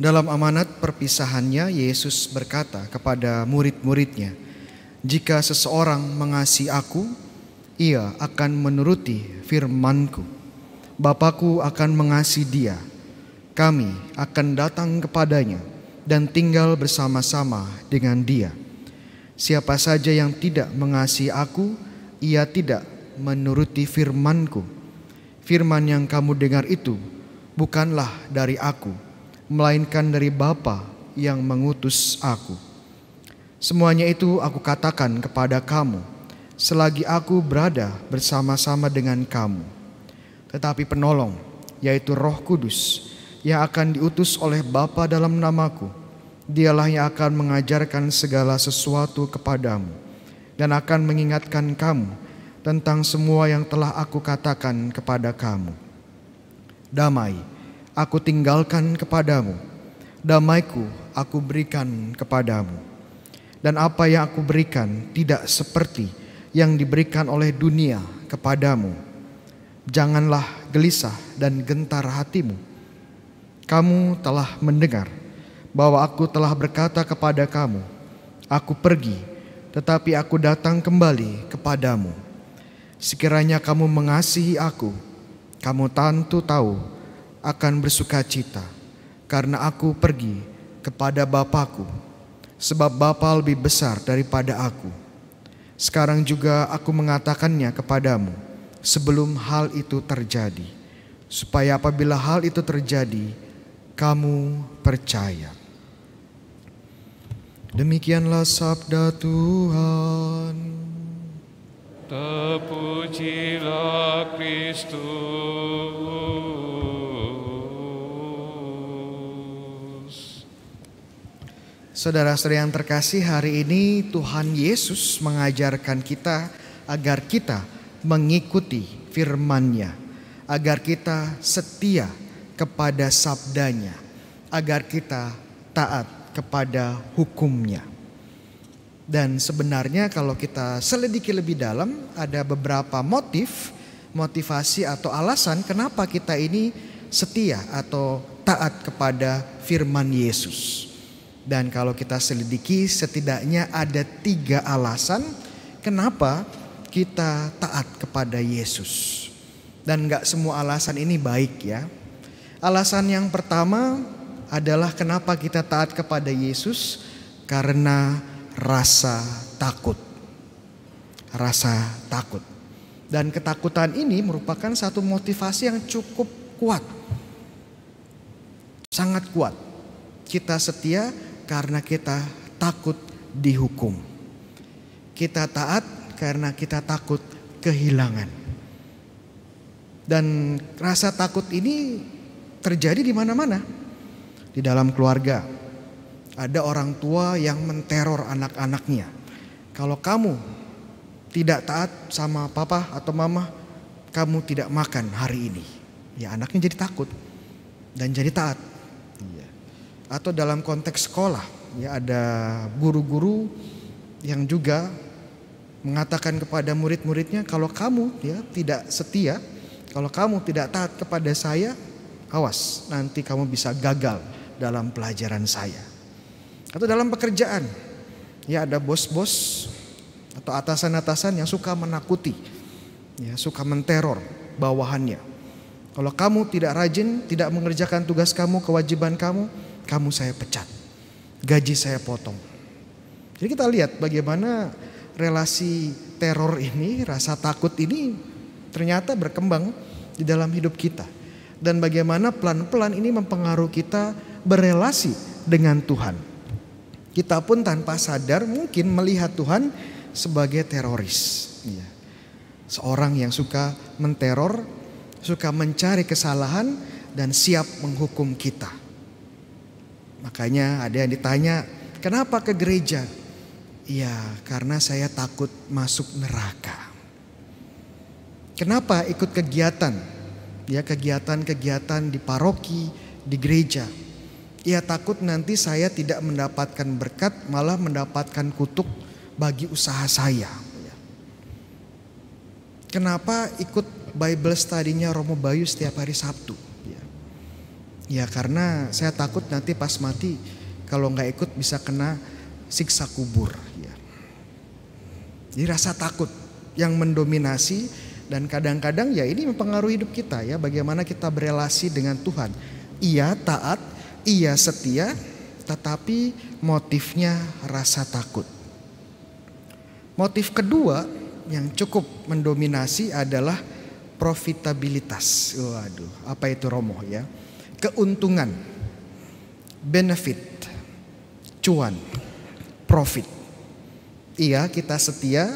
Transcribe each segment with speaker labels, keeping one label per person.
Speaker 1: Dalam amanat perpisahannya, Yesus berkata kepada murid-muridnya, "Jika seseorang mengasihi Aku, ia akan menuruti firman-Ku. Bapakku akan mengasihi dia. Kami akan datang kepadanya dan tinggal bersama-sama dengan dia. Siapa saja yang tidak mengasihi Aku, ia tidak menuruti Firmanku. Firman yang kamu dengar itu bukanlah dari Aku." melainkan dari Bapa yang mengutus aku. Semuanya itu aku katakan kepada kamu, selagi aku berada bersama-sama dengan kamu. Tetapi penolong, yaitu roh kudus, yang akan diutus oleh Bapa dalam namaku, dialah yang akan mengajarkan segala sesuatu kepadamu, dan akan mengingatkan kamu tentang semua yang telah aku katakan kepada kamu. Damai aku tinggalkan kepadamu. Damaiku aku berikan kepadamu. Dan apa yang aku berikan tidak seperti yang diberikan oleh dunia kepadamu. Janganlah gelisah dan gentar hatimu. Kamu telah mendengar bahwa aku telah berkata kepada kamu, Aku pergi, tetapi aku datang kembali kepadamu. Sekiranya kamu mengasihi aku, kamu tentu tahu akan bersuka cita karena aku pergi kepada Bapakku sebab Bapa lebih besar daripada aku. Sekarang juga aku mengatakannya kepadamu sebelum hal itu terjadi supaya apabila hal itu terjadi kamu percaya. Demikianlah sabda Tuhan. Terpujilah Kristus. Saudara-saudara yang terkasih, hari ini Tuhan Yesus mengajarkan kita agar kita mengikuti firman-Nya, agar kita setia kepada sabdanya, agar kita taat kepada hukumnya. Dan sebenarnya kalau kita selidiki lebih dalam ada beberapa motif, motivasi atau alasan kenapa kita ini setia atau taat kepada firman Yesus. Dan kalau kita selidiki setidaknya ada tiga alasan kenapa kita taat kepada Yesus. Dan gak semua alasan ini baik ya. Alasan yang pertama adalah kenapa kita taat kepada Yesus karena rasa takut. Rasa takut. Dan ketakutan ini merupakan satu motivasi yang cukup kuat. Sangat kuat. Kita setia karena kita takut dihukum. Kita taat karena kita takut kehilangan. Dan rasa takut ini terjadi di mana-mana. Di dalam keluarga ada orang tua yang menteror anak-anaknya. Kalau kamu tidak taat sama papa atau mama, kamu tidak makan hari ini. Ya anaknya jadi takut dan jadi taat atau dalam konteks sekolah ya ada guru-guru yang juga mengatakan kepada murid-muridnya kalau kamu ya tidak setia kalau kamu tidak taat kepada saya awas nanti kamu bisa gagal dalam pelajaran saya atau dalam pekerjaan ya ada bos-bos atau atasan-atasan yang suka menakuti ya suka menteror bawahannya kalau kamu tidak rajin tidak mengerjakan tugas kamu kewajiban kamu kamu saya pecat, gaji saya potong. Jadi kita lihat bagaimana relasi teror ini, rasa takut ini ternyata berkembang di dalam hidup kita. Dan bagaimana pelan-pelan ini mempengaruhi kita berelasi dengan Tuhan. Kita pun tanpa sadar mungkin melihat Tuhan sebagai teroris. Iya. Seorang yang suka menteror, suka mencari kesalahan dan siap menghukum kita. Makanya ada yang ditanya, kenapa ke gereja? Ya karena saya takut masuk neraka. Kenapa ikut kegiatan? Ya kegiatan-kegiatan di paroki, di gereja. Ya takut nanti saya tidak mendapatkan berkat, malah mendapatkan kutuk bagi usaha saya. Kenapa ikut Bible study-nya Romo Bayu setiap hari Sabtu? Ya karena saya takut nanti pas mati kalau nggak ikut bisa kena siksa kubur. Ya. Jadi rasa takut yang mendominasi dan kadang-kadang ya ini mempengaruhi hidup kita ya. Bagaimana kita berelasi dengan Tuhan. Ia taat, ia setia, tetapi motifnya rasa takut. Motif kedua yang cukup mendominasi adalah profitabilitas. Waduh, apa itu romoh ya? keuntungan, benefit, cuan, profit. Iya kita setia,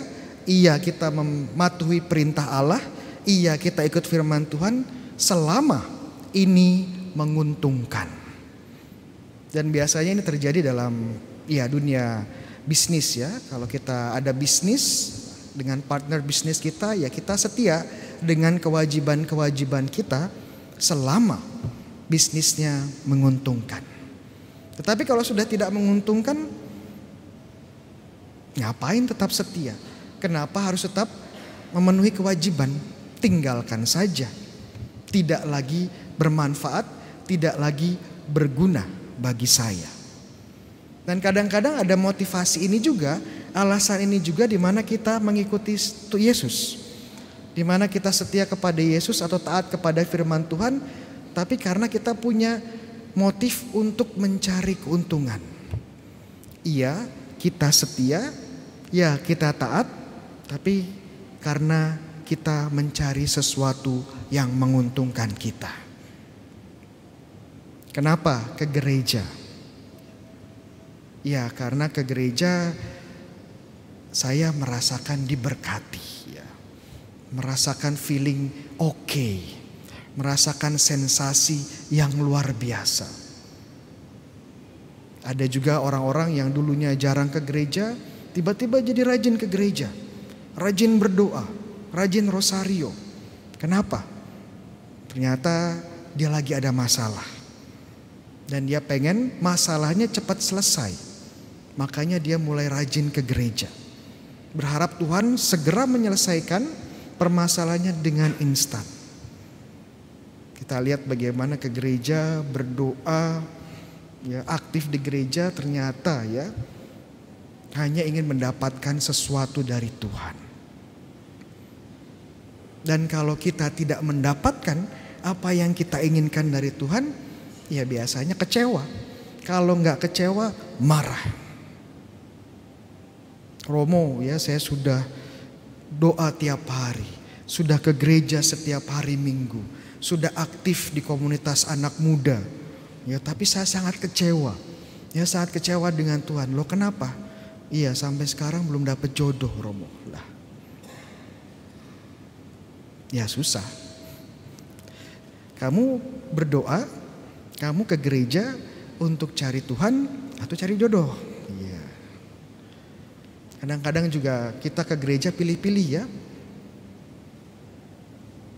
Speaker 1: iya kita mematuhi perintah Allah, iya kita ikut firman Tuhan selama ini menguntungkan. Dan biasanya ini terjadi dalam ya dunia bisnis ya. Kalau kita ada bisnis dengan partner bisnis kita ya kita setia dengan kewajiban-kewajiban kita selama bisnisnya menguntungkan. Tetapi kalau sudah tidak menguntungkan, ngapain tetap setia? Kenapa harus tetap memenuhi kewajiban? Tinggalkan saja. Tidak lagi bermanfaat, tidak lagi berguna bagi saya. Dan kadang-kadang ada motivasi ini juga, alasan ini juga di mana kita mengikuti Yesus. Di mana kita setia kepada Yesus atau taat kepada firman Tuhan, tapi karena kita punya motif untuk mencari keuntungan. Iya, kita setia, ya kita taat, tapi karena kita mencari sesuatu yang menguntungkan kita. Kenapa ke gereja? Ya, karena ke gereja saya merasakan diberkati, ya. merasakan feeling oke. Okay merasakan sensasi yang luar biasa. Ada juga orang-orang yang dulunya jarang ke gereja, tiba-tiba jadi rajin ke gereja, rajin berdoa, rajin rosario. Kenapa? Ternyata dia lagi ada masalah. Dan dia pengen masalahnya cepat selesai. Makanya dia mulai rajin ke gereja. Berharap Tuhan segera menyelesaikan permasalahannya dengan instan. Kita lihat bagaimana ke gereja berdoa ya aktif di gereja ternyata ya hanya ingin mendapatkan sesuatu dari Tuhan. Dan kalau kita tidak mendapatkan apa yang kita inginkan dari Tuhan, ya biasanya kecewa. Kalau nggak kecewa, marah. Romo, ya saya sudah doa tiap hari, sudah ke gereja setiap hari Minggu sudah aktif di komunitas anak muda. Ya, tapi saya sangat kecewa. Ya, sangat kecewa dengan Tuhan. Loh, kenapa? Iya, sampai sekarang belum dapat jodoh, Romo. Lah. Ya, susah. Kamu berdoa, kamu ke gereja untuk cari Tuhan atau cari jodoh. Iya. Kadang-kadang juga kita ke gereja pilih-pilih ya,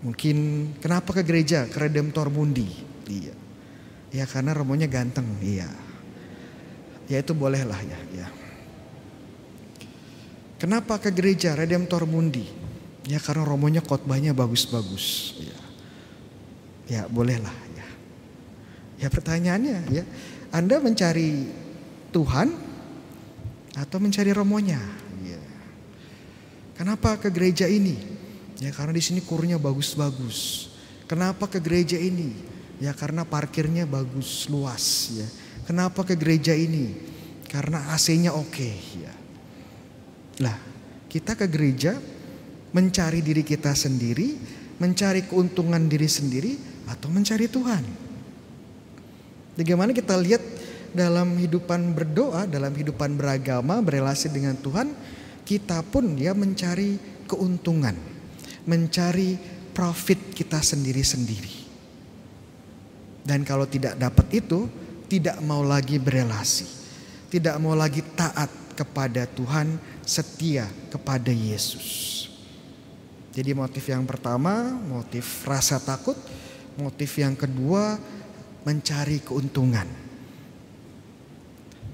Speaker 1: Mungkin kenapa ke gereja? Ke Redemptor Mundi. Iya. Ya karena romonya ganteng. Iya. Ya itu bolehlah ya. ya. Kenapa ke gereja Redemptor Mundi? Ya karena romonya khotbahnya bagus-bagus. Ya. ya bolehlah ya. Ya pertanyaannya ya. Anda mencari Tuhan atau mencari romonya? Iya. Kenapa ke gereja ini? Ya karena di sini kurnya bagus-bagus. Kenapa ke gereja ini? Ya karena parkirnya bagus luas ya. Kenapa ke gereja ini? Karena AC-nya oke okay, ya. Lah, kita ke gereja mencari diri kita sendiri, mencari keuntungan diri sendiri atau mencari Tuhan. Bagaimana ya, kita lihat dalam hidupan berdoa, dalam hidupan beragama, berelasi dengan Tuhan, kita pun ya mencari keuntungan mencari profit kita sendiri-sendiri. Dan kalau tidak dapat itu, tidak mau lagi berelasi, tidak mau lagi taat kepada Tuhan, setia kepada Yesus. Jadi motif yang pertama, motif rasa takut, motif yang kedua mencari keuntungan.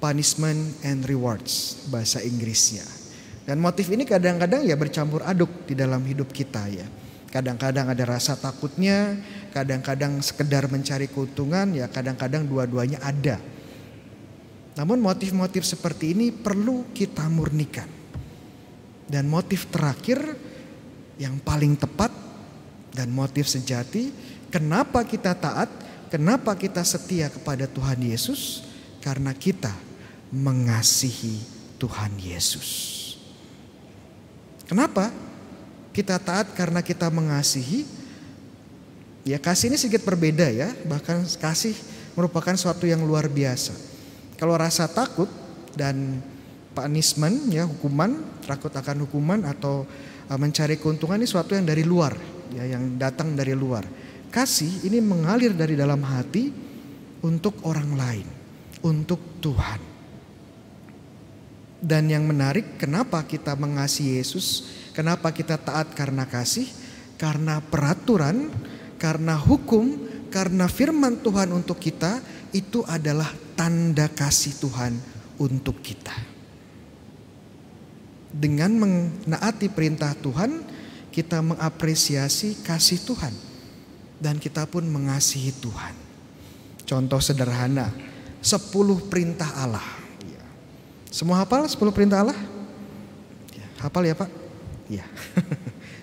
Speaker 1: Punishment and rewards bahasa Inggrisnya. Dan motif ini kadang-kadang ya bercampur aduk di dalam hidup kita ya. Kadang-kadang ada rasa takutnya, kadang-kadang sekedar mencari keuntungan, ya kadang-kadang dua-duanya ada. Namun motif-motif seperti ini perlu kita murnikan. Dan motif terakhir yang paling tepat dan motif sejati, kenapa kita taat, kenapa kita setia kepada Tuhan Yesus? Karena kita mengasihi Tuhan Yesus. Kenapa? Kita taat karena kita mengasihi. Ya kasih ini sedikit berbeda ya, bahkan kasih merupakan suatu yang luar biasa. Kalau rasa takut dan punishment ya hukuman, takut akan hukuman atau uh, mencari keuntungan ini suatu yang dari luar, ya yang datang dari luar. Kasih ini mengalir dari dalam hati untuk orang lain, untuk Tuhan. Dan yang menarik, kenapa kita mengasihi Yesus? Kenapa kita taat karena kasih? Karena peraturan, karena hukum, karena firman Tuhan untuk kita itu adalah tanda kasih Tuhan untuk kita. Dengan menaati perintah Tuhan, kita mengapresiasi kasih Tuhan dan kita pun mengasihi Tuhan. Contoh sederhana, sepuluh perintah Allah semua hafal 10 perintah Allah? Ya, hafal ya Pak? Ya.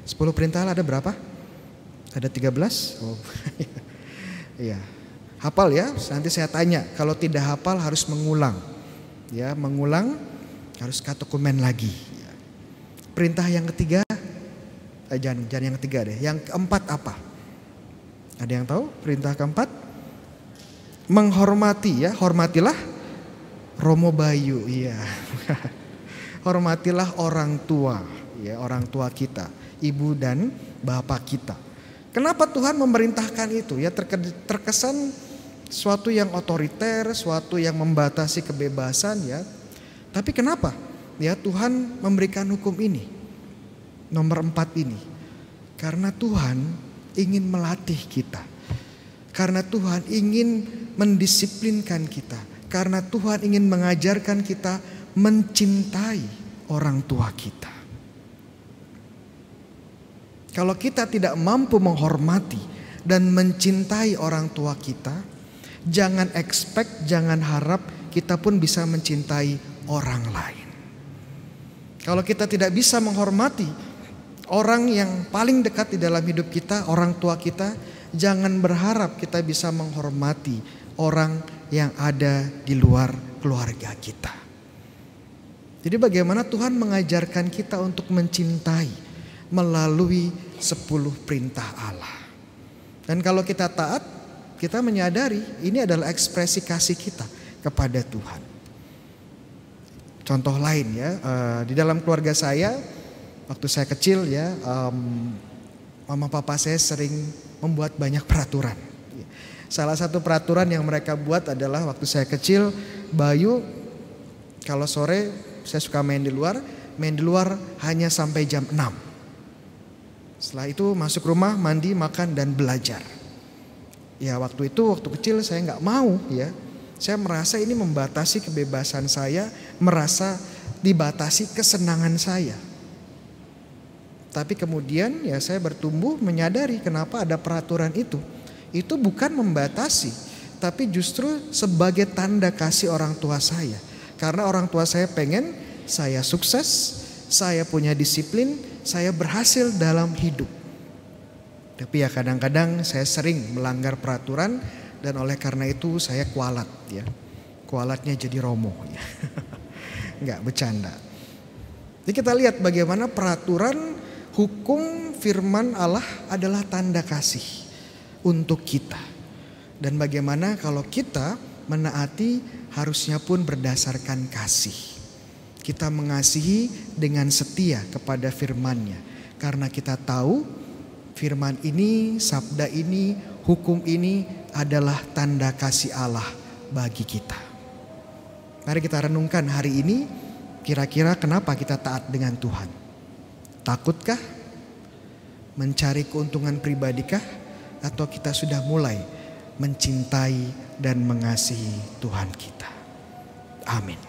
Speaker 1: 10 perintah Allah ada berapa? Ada 13? Oh. ya. Hafal ya, nanti saya tanya. Kalau tidak hafal harus mengulang. Ya, mengulang harus komen lagi. Ya. Perintah yang ketiga, eh, jangan, jangan yang ketiga deh. Yang keempat apa? Ada yang tahu perintah keempat? Menghormati ya, hormatilah Romo Bayu, iya. Hormatilah orang tua, ya orang tua kita, ibu dan bapak kita. Kenapa Tuhan memerintahkan itu? Ya terkesan suatu yang otoriter, suatu yang membatasi kebebasan ya. Tapi kenapa? Ya Tuhan memberikan hukum ini. Nomor empat ini. Karena Tuhan ingin melatih kita. Karena Tuhan ingin mendisiplinkan kita. Karena Tuhan ingin mengajarkan kita mencintai orang tua kita. Kalau kita tidak mampu menghormati dan mencintai orang tua kita, jangan expect, jangan harap kita pun bisa mencintai orang lain. Kalau kita tidak bisa menghormati orang yang paling dekat di dalam hidup kita, orang tua kita, jangan berharap kita bisa menghormati orang yang ada di luar keluarga kita. Jadi bagaimana Tuhan mengajarkan kita untuk mencintai melalui sepuluh perintah Allah. Dan kalau kita taat, kita menyadari ini adalah ekspresi kasih kita kepada Tuhan. Contoh lain ya, eh, di dalam keluarga saya waktu saya kecil ya, mama papa saya sering membuat banyak peraturan. Salah satu peraturan yang mereka buat adalah waktu saya kecil, Bayu kalau sore saya suka main di luar, main di luar hanya sampai jam 6. Setelah itu masuk rumah, mandi, makan, dan belajar. Ya waktu itu, waktu kecil saya nggak mau ya. Saya merasa ini membatasi kebebasan saya, merasa dibatasi kesenangan saya. Tapi kemudian ya saya bertumbuh menyadari kenapa ada peraturan itu itu bukan membatasi, tapi justru sebagai tanda kasih orang tua saya. Karena orang tua saya pengen saya sukses, saya punya disiplin, saya berhasil dalam hidup. Tapi ya kadang-kadang saya sering melanggar peraturan dan oleh karena itu saya kualat ya. Kualatnya jadi romo ya. Enggak bercanda. Jadi kita lihat bagaimana peraturan hukum firman Allah adalah tanda kasih untuk kita. Dan bagaimana kalau kita menaati harusnya pun berdasarkan kasih. Kita mengasihi dengan setia kepada firman-Nya. Karena kita tahu firman ini, sabda ini, hukum ini adalah tanda kasih Allah bagi kita. Mari kita renungkan hari ini kira-kira kenapa kita taat dengan Tuhan. Takutkah? Mencari keuntungan pribadikah? atau kita sudah mulai mencintai dan mengasihi Tuhan kita. Amin.